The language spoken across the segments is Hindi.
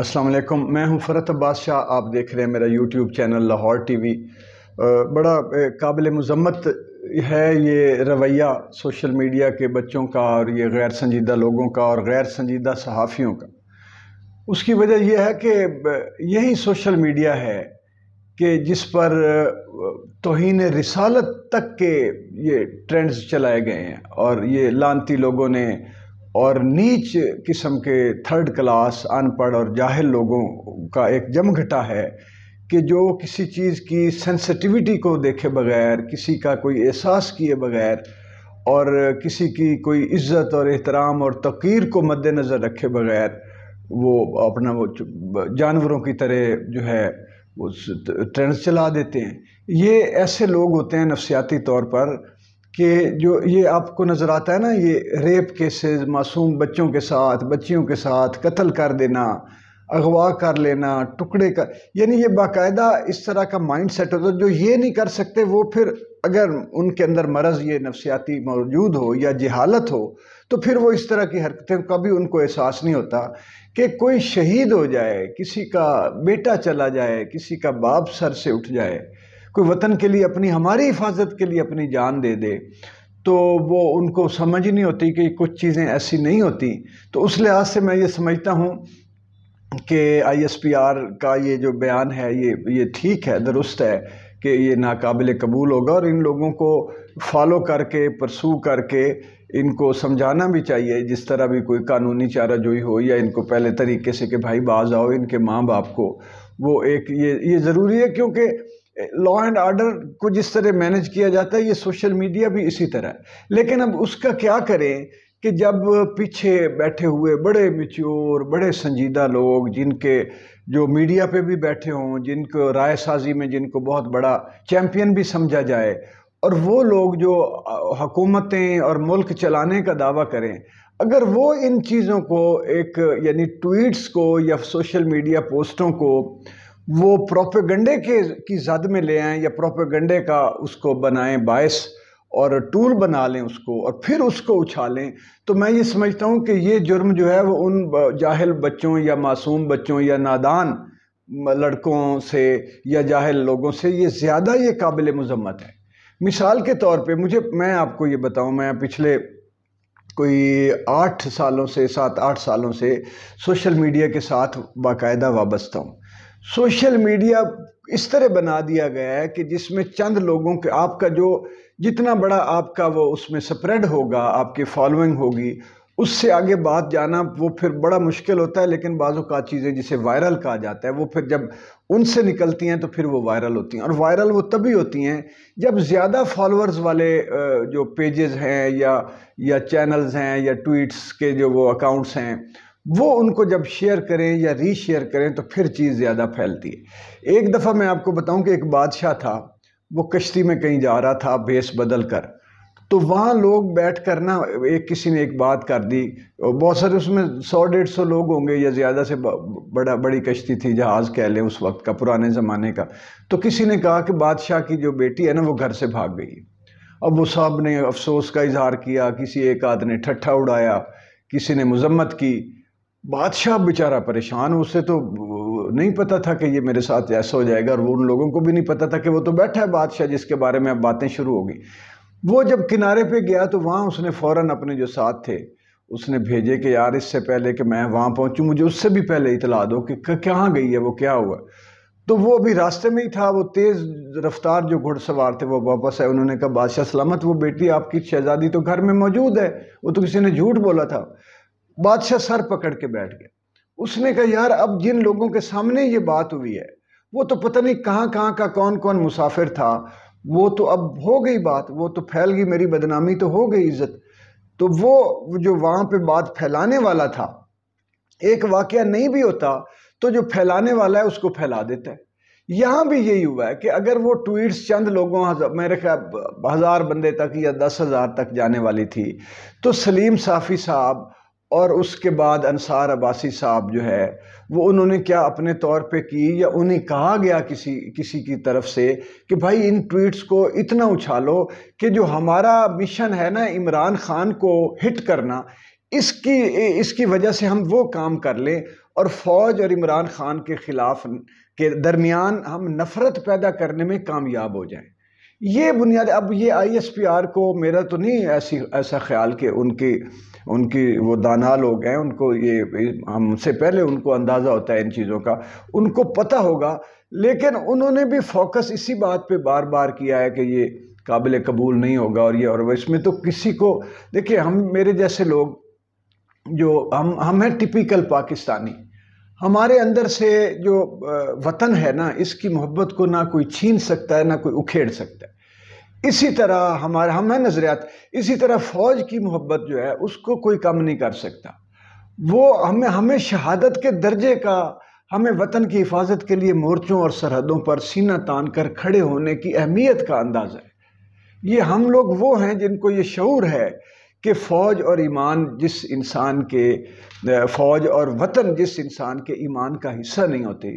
अस्सलाम वालेकुम मैं हूं फ़रत अब्बास शाह आप देख रहे हैं मेरा यूट्यूब चैनल लाहौर टीवी बड़ा काबिल मजम्मत है ये रवैया सोशल मीडिया के बच्चों का और ये गैर संजीदा लोगों का और गैर संजीदा सहाफ़ियों का उसकी वजह यह है कि यही सोशल मीडिया है कि जिस पर तोहन रिसालत तक के ये ट्रेंड्स चलाए गए हैं और ये लानती लोगों ने और नीच किस्म के थर्ड क्लास अनपढ़ और जाहिल लोगों का एक जमघटा है कि जो किसी चीज़ की सेंसिटिविटी को देखे बगैर किसी का कोई एहसास किए बगैर और किसी की कोई इज़्ज़त और एहतराम और तकीर को मद्दनज़र रखे बगैर वो अपना वो जानवरों की तरह जो है वो ट्रेंड चला देते हैं ये ऐसे लोग होते हैं नफसियाती तौर पर कि जो ये आपको नज़र आता है ना ये रेप केसेस मासूम बच्चों के साथ बच्चियों के साथ कत्ल कर देना अगवा कर लेना टुकड़े कर यानी ये बाकायदा इस तरह का माइंड सेट होता है जो ये नहीं कर सकते वो फिर अगर उनके अंदर मरज़ ये नफसियाती मौजूद हो या जहालत हो तो फिर वो इस तरह की हरकतें कभी उनको एहसास नहीं होता कि कोई शहीद हो जाए किसी का बेटा चला जाए किसी का बाप सर से उठ जाए कोई वतन के लिए अपनी हमारी हिफाजत के लिए अपनी जान दे दे तो वो उनको समझ नहीं होती कि कुछ चीज़ें ऐसी नहीं होती तो उस लिहाज से मैं ये समझता हूँ कि आईएसपीआर का ये जो बयान है ये ये ठीक है दुरुस्त है कि ये नाकबिल कबूल होगा और इन लोगों को फॉलो करके परसू करके इनको समझाना भी चाहिए जिस तरह भी कोई कानूनी चारा जोई हो या इनको पहले तरीके से कि भाई बाज आओ इनके माँ बाप को वो एक ये ये ज़रूरी है क्योंकि लॉ एंड ऑर्डर को जिस तरह मैनेज किया जाता है ये सोशल मीडिया भी इसी तरह लेकिन अब उसका क्या करें कि जब पीछे बैठे हुए बड़े मिच्योर बड़े संजीदा लोग जिनके जो मीडिया पे भी बैठे हों जिनको राय साजी में जिनको बहुत बड़ा चैम्पियन भी समझा जाए और वो लोग जो हकूमतें और मुल्क चलाने का दावा करें अगर वो इन चीज़ों को एक यानी ट्वीट्स को या सोशल मीडिया पोस्टों को वो प्रोपेगंडे के की जद में ले आएँ या प्रोपेगंडे का उसको बनाएं बायस और टूल बना लें उसको और फिर उसको उछालें तो मैं ये समझता हूँ कि ये जुर्म जो है वो उन जाहिल बच्चों या मासूम बच्चों या नादान लड़कों से या जाहिल लोगों से ये ज़्यादा ये काबिल मजम्मत है मिसाल के तौर पे मुझे मैं आपको ये बताऊँ मैं पिछले कोई आठ सालों से सात आठ सालों से सोशल मीडिया के साथ बाकायदा वाबस्ता हूँ सोशल मीडिया इस तरह बना दिया गया है कि जिसमें चंद लोगों के आपका जो जितना बड़ा आपका वो उसमें स्प्रेड होगा आपकी फॉलोइंग होगी उससे आगे बात जाना वो फिर बड़ा मुश्किल होता है लेकिन बाजू का चीज़ें जिसे वायरल कहा जाता है वो फिर जब उनसे निकलती हैं तो फिर वो वायरल होती हैं और वायरल वो तभी होती हैं जब ज़्यादा फॉलोअर्स वाले जो पेजेस हैं या या चैनल्स हैं या ट्वीट्स के जो वो अकाउंट्स हैं वो उनको जब शेयर करें या रीशेयर करें तो फिर चीज़ ज़्यादा फैलती है एक दफ़ा मैं आपको बताऊं कि एक बादशाह था वो कश्ती में कहीं जा रहा था बेस बदल कर तो वहाँ लोग बैठ कर ना एक किसी ने एक बात कर दी बहुत सारे उसमें सौ डेढ़ सौ लोग होंगे या ज़्यादा से बड़ा बड़ी कश्ती थी जहाज़ कह लें उस वक्त का पुराने ज़माने का तो किसी ने कहा कि बादशाह की जो बेटी है ना वो घर से भाग गई अब वो साहब ने अफसोस का इजहार किया किसी एक आध ने ठट्ठा उड़ाया किसी ने मजम्मत की बादशाह बेचारा परेशान उसे तो नहीं पता था कि ये मेरे साथ ऐसा हो जाएगा और वो उन लोगों को भी नहीं पता था कि वो तो बैठा है बादशाह जिसके बारे में अब बातें शुरू हो गई वो जब किनारे पे गया तो वहाँ उसने फ़ौरन अपने जो साथ थे उसने भेजे कि यार इससे पहले कि मैं वहाँ पहुँचूँ मुझे उससे भी पहले इतला दो कि कहाँ गई है वो क्या हुआ तो वो अभी रास्ते में ही था वो तेज़ रफ्तार जो घुड़सवार थे वो वापस आए उन्होंने कहा बादशाह सलामत वो बेटी आपकी शहजादी तो घर में मौजूद है वो तो किसी ने झूठ बोला था बादशाह सर पकड़ के बैठ गया उसने कहा यार अब जिन लोगों के सामने ये बात हुई है वो तो पता नहीं कहाँ कहाँ का कौन कौन मुसाफिर था वो तो अब हो गई बात वो तो फैल गई मेरी बदनामी तो हो गई इज्जत तो वो जो वहाँ पे बात फैलाने वाला था एक वाक्य नहीं भी होता तो जो फैलाने वाला है उसको फैला देता है यहाँ भी यही हुआ है कि अगर वो ट्वीट्स चंद लोगों मेरे ख्याल हज़ार बंदे तक या दस हज़ार तक जाने वाली थी तो सलीम साफ़ी साहब और उसके बाद अनसार अब्बासी साहब जो है वो उन्होंने क्या अपने तौर पे की या उन्हें कहा गया किसी किसी की तरफ से कि भाई इन ट्वीट्स को इतना उछालो कि जो हमारा मिशन है ना इमरान खान को हिट करना इसकी इसकी वजह से हम वो काम कर लें और फ़ौज और इमरान खान के ख़िलाफ़ के दरमियान हम नफ़रत पैदा करने में कामयाब हो जाएं ये बुनियाद अब ये आईएसपीआर को मेरा तो नहीं ऐसी ऐसा ख्याल कि उनकी उनकी वो दाना लोग हैं उनको ये हमसे पहले उनको अंदाज़ा होता है इन चीज़ों का उनको पता होगा लेकिन उन्होंने भी फोकस इसी बात पे बार बार किया है कि ये काबिल कबूल नहीं होगा और ये और इसमें तो किसी को देखिए हम मेरे जैसे लोग जो हम हम हैं टिपिकल पाकिस्तानी हमारे अंदर से जो वतन है ना इसकी मोहब्बत को ना कोई छीन सकता है ना कोई उखेड़ सकता है इसी तरह हमारे हम हैं नज़रियात इसी तरह फ़ौज की मोहब्बत जो है उसको कोई कम नहीं कर सकता वो हमें हमें शहादत के दर्जे का हमें वतन की हिफाजत के लिए मोर्चों और सरहदों पर सीना तान कर खड़े होने की अहमियत का अंदाज़ है ये हम लोग वो हैं जिनको ये शूर है कि फ़ौज और ईमान जिस इंसान के फ़ौज और वतन जिस इंसान के ईमान का हिस्सा नहीं होती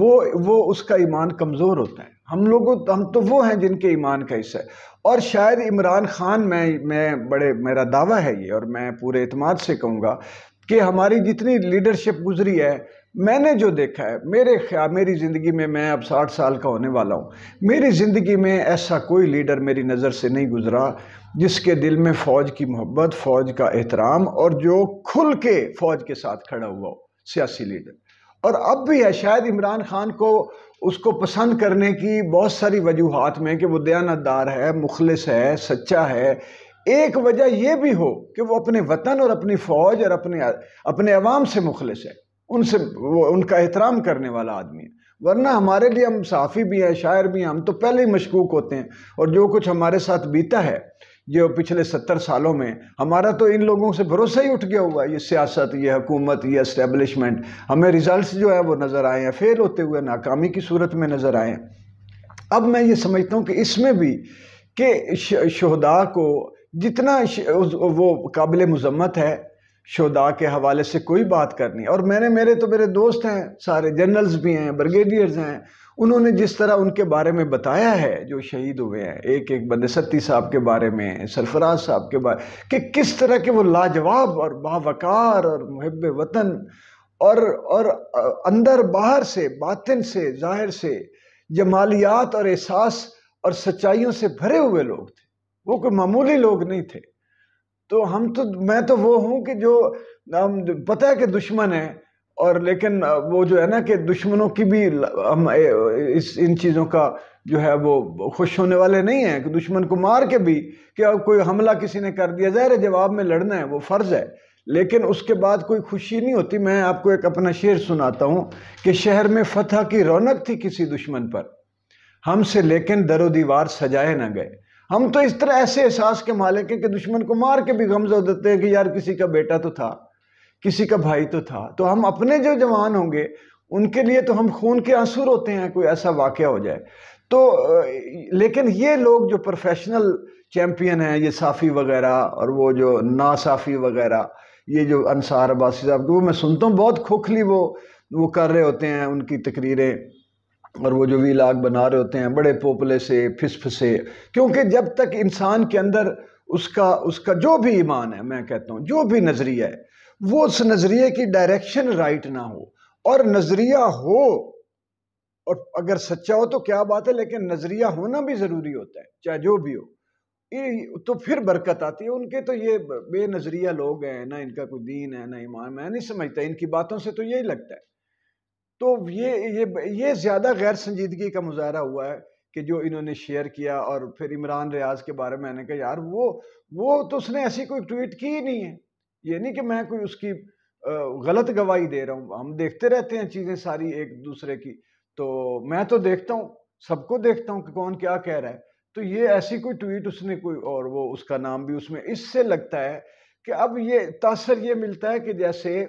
वो वो उसका ईमान कमज़ोर होता है हम लोगों हम तो वो हैं जिनके ईमान का हिस्सा है और शायद इमरान ख़ान मैं मैं बड़े मेरा दावा है ये और मैं पूरे अतमाद से कहूँगा कि हमारी जितनी लीडरशिप गुजरी है मैंने जो देखा है मेरे ख्याल मेरी ज़िंदगी में मैं अब साठ साल का होने वाला हूँ मेरी ज़िंदगी में ऐसा कोई लीडर मेरी नज़र से नहीं गुज़रा जिसके दिल में फ़ौज की मोहब्बत फ़ौज का एहतराम और जो खुल के फ़ौज के साथ खड़ा हुआ हो सियासी लीडर और अब भी है शायद इमरान खान को उसको पसंद करने की बहुत सारी वजूहत में कि वो दयानतदार है मुखलस है सच्चा है एक वजह यह भी हो कि वो अपने वतन और अपनी फ़ौज और अपने अपने अवाम से मुखलस है उनसे उनका एहतराम करने वाला आदमी है वरना हमारे लिए हम साफ़ी भी हैं शायर भी हैं हम तो पहले ही मशकूक होते हैं और जो कुछ हमारे साथ बीता है जो पिछले सत्तर सालों में हमारा तो इन लोगों से भरोसा ही उठ गया हुआ है ये सियासत ये हुकूमत ये इस्टेबलिशमेंट हमें रिजल्ट्स जो है वो नज़र आए हैं फेल होते हुए नाकामी की सूरत में नज़र आए हैं अब मैं ये समझता हूँ कि इसमें भी कि शहदा को जितना वो काबिल मजम्मत है शोदा के हवाले से कोई बात करनी और मैंने मेरे तो मेरे दोस्त हैं सारे जनरल्स भी हैं ब्रिगेडियर्स हैं उन्होंने जिस तरह उनके बारे में बताया है जो शहीद हुए हैं एक एक बंद सत्ती साहब के बारे में सरफराज साहब के बारे कि किस तरह के वो लाजवाब और बावकार और महब वतन और और अंदर बाहर से बातिन से जाहिर से जमालियात और एहसास और सच्चाइयों से भरे हुए लोग थे वो कोई मामूली लोग नहीं थे तो हम तो मैं तो वो हूँ कि जो हम पता है कि दुश्मन है और लेकिन वो जो है ना कि दुश्मनों की भी हम इस इन चीज़ों का जो है वो खुश होने वाले नहीं हैं कि दुश्मन को मार के भी कि अब कोई हमला किसी ने कर दिया जहर जवाब में लड़ना है वो फ़र्ज़ है लेकिन उसके बाद कोई खुशी नहीं होती मैं आपको एक अपना शेर सुनाता हूँ कि शहर में फतह की रौनक थी किसी दुश्मन पर हमसे लेकिन दरो दीवार सजाए ना गए हम तो इस तरह ऐसे एहसास के मालिक हैं कि दुश्मन को मार के भी गमजो देते हैं कि यार किसी का बेटा तो था किसी का भाई तो था तो हम अपने जो जवान होंगे उनके लिए तो हम खून के आंसू रोते हैं कोई ऐसा वाक़ हो जाए तो लेकिन ये लोग जो प्रोफेशनल चैम्पियन हैं ये साफ़ी वगैरह और वो जो नासाफ़ी वगैरह ये जो अनसार अब्बासी साहब वो मैं सुनता हूँ बहुत खोखली वो वो कर रहे होते हैं उनकी तकरीरें और वो जो वीलाग बना रहे होते हैं बड़े पोपले से फिसफ से क्योंकि जब तक इंसान के अंदर उसका उसका जो भी ईमान है मैं कहता हूँ जो भी नज़रिया है वो उस नज़रिए की डायरेक्शन राइट ना हो और नज़रिया हो और अगर सच्चा हो तो क्या बात है लेकिन नज़रिया होना भी ज़रूरी होता है चाहे जो भी हो ये तो फिर बरकत आती है उनके तो ये बेनज़रिया लोग हैं ना इनका कोई दीन है ना ईमान मैं नहीं समझता इनकी बातों से तो यही लगता है तो ये ये ये ज़्यादा गैर संजीदगी का मुजाहरा हुआ है कि जो इन्होंने शेयर किया और फिर इमरान रियाज के बारे में मैंने कहा यार वो वो तो उसने ऐसी कोई ट्वीट की ही नहीं है ये नहीं कि मैं कोई उसकी गलत गवाही दे रहा हूँ हम देखते रहते हैं चीज़ें सारी एक दूसरे की तो मैं तो देखता हूँ सबको देखता हूँ कि कौन क्या कह रहा है तो ये ऐसी कोई ट्वीट उसने कोई और वो उसका नाम भी उसमें इससे लगता है कि अब ये तासर ये मिलता है कि जैसे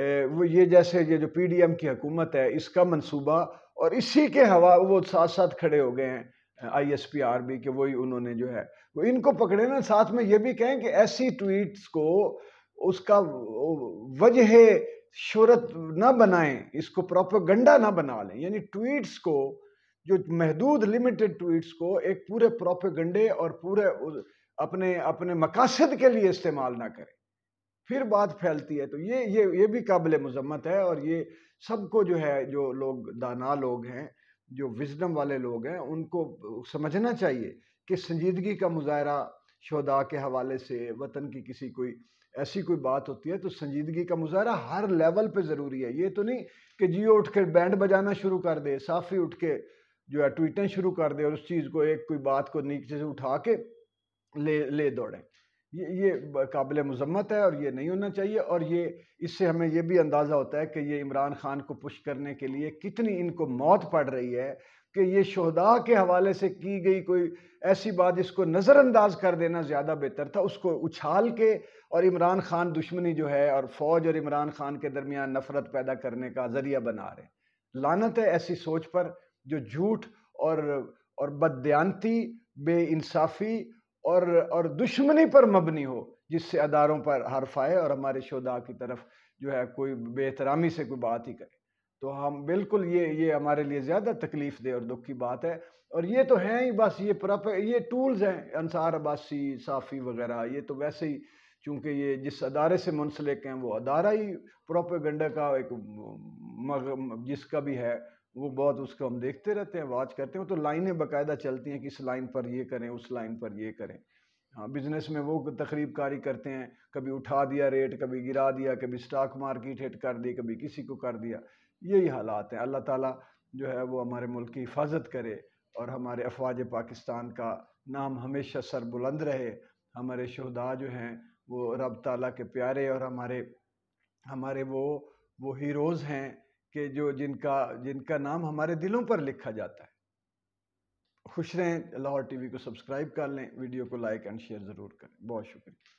वो ये जैसे ये जो पीडीएम की हुकूमत है इसका मनसूबा और इसी के हवा वो साथ साथ खड़े हो गए हैं I S P R B के वही उन्होंने जो है वो इनको पकड़े ना साथ में ये भी कहें कि ऐसी ट्वीट्स को उसका वजह शहरत ना बनाएं इसको गंडा ना बना लें यानी ट्वीट्स को जो महदूद लिमिटेड ट्वीट्स को एक पूरे गंडे और पूरे अपने अपने मकासद के लिए इस्तेमाल ना करें फिर बात फैलती है तो ये ये ये भी काबिल मजम्मत है और ये सबको जो है जो लोग दाना लोग हैं जो विजडम वाले लोग हैं उनको समझना चाहिए कि संजीदगी का मुजाहरा शहदा के हवाले से वतन की किसी कोई ऐसी कोई बात होती है तो संजीदगी का मुजाहरा हर लेवल पे ज़रूरी है ये तो नहीं कि जियो उठ कर बैंड बजाना शुरू कर दे साफी उठ के जो है ट्वीटें शुरू कर दे और उस चीज़ को एक कोई बात को नीचे से उठा के ले ले दौड़ें ये ये काबिल मजम्मत है और ये नहीं होना चाहिए और ये इससे हमें ये भी अंदाज़ा होता है कि ये इमरान खान को पुश करने के लिए कितनी इनको मौत पड़ रही है कि ये शहदा के हवाले से की गई कोई ऐसी बात इसको नज़रअंदाज कर देना ज़्यादा बेहतर था उसको उछाल के और इमरान खान दुश्मनी जो है और फ़ौज और इमरान खान के दरमियान नफ़रत पैदा करने का ज़रिया बना रहे लानत है ऐसी सोच पर जो झूठ और और बदयानती बेानसाफ़ी और और दुश्मनी पर मबनी हो जिससे अदारों पर हर्फ आए और हमारे शोदा की तरफ जो है कोई बेहतरामी से कोई बात ही करे तो हम बिल्कुल ये ये हमारे लिए ज़्यादा तकलीफ़ दे और दुख की बात है और ये तो हैं ही बस ये प्रॉपर ये टूल्स हैं अनसार अबासी साफ़ी वगैरह ये तो वैसे ही चूँकि ये जिस अदारे से मुंसलिक हैं वो अदारा ही प्रोपेगेंडा का एक मग जिसका भी है वो बहुत उसको हम देखते रहते हैं वॉच करते हैं तो लाइनें बाकायदा चलती हैं कि इस लाइन पर ये करें उस लाइन पर ये करें हाँ बिजनेस में वो तकरीब कारी करते हैं कभी उठा दिया रेट कभी गिरा दिया कभी स्टॉक मार्केट हिट कर दी कभी किसी को कर दिया यही हालात हैं अल्लाह ताला जो है वो हमारे मुल्क की हिफाजत करे और हमारे अफवाज पाकिस्तान का नाम हमेशा सरबुलंद रहे हमारे शहदा जो हैं वो रब ताला के प्यारे और हमारे हमारे वो वो हीरोज़ हैं के जो जिनका जिनका नाम हमारे दिलों पर लिखा जाता है खुश रहें लाहौर टीवी को सब्सक्राइब कर लें वीडियो को लाइक एंड शेयर ज़रूर करें बहुत शुक्रिया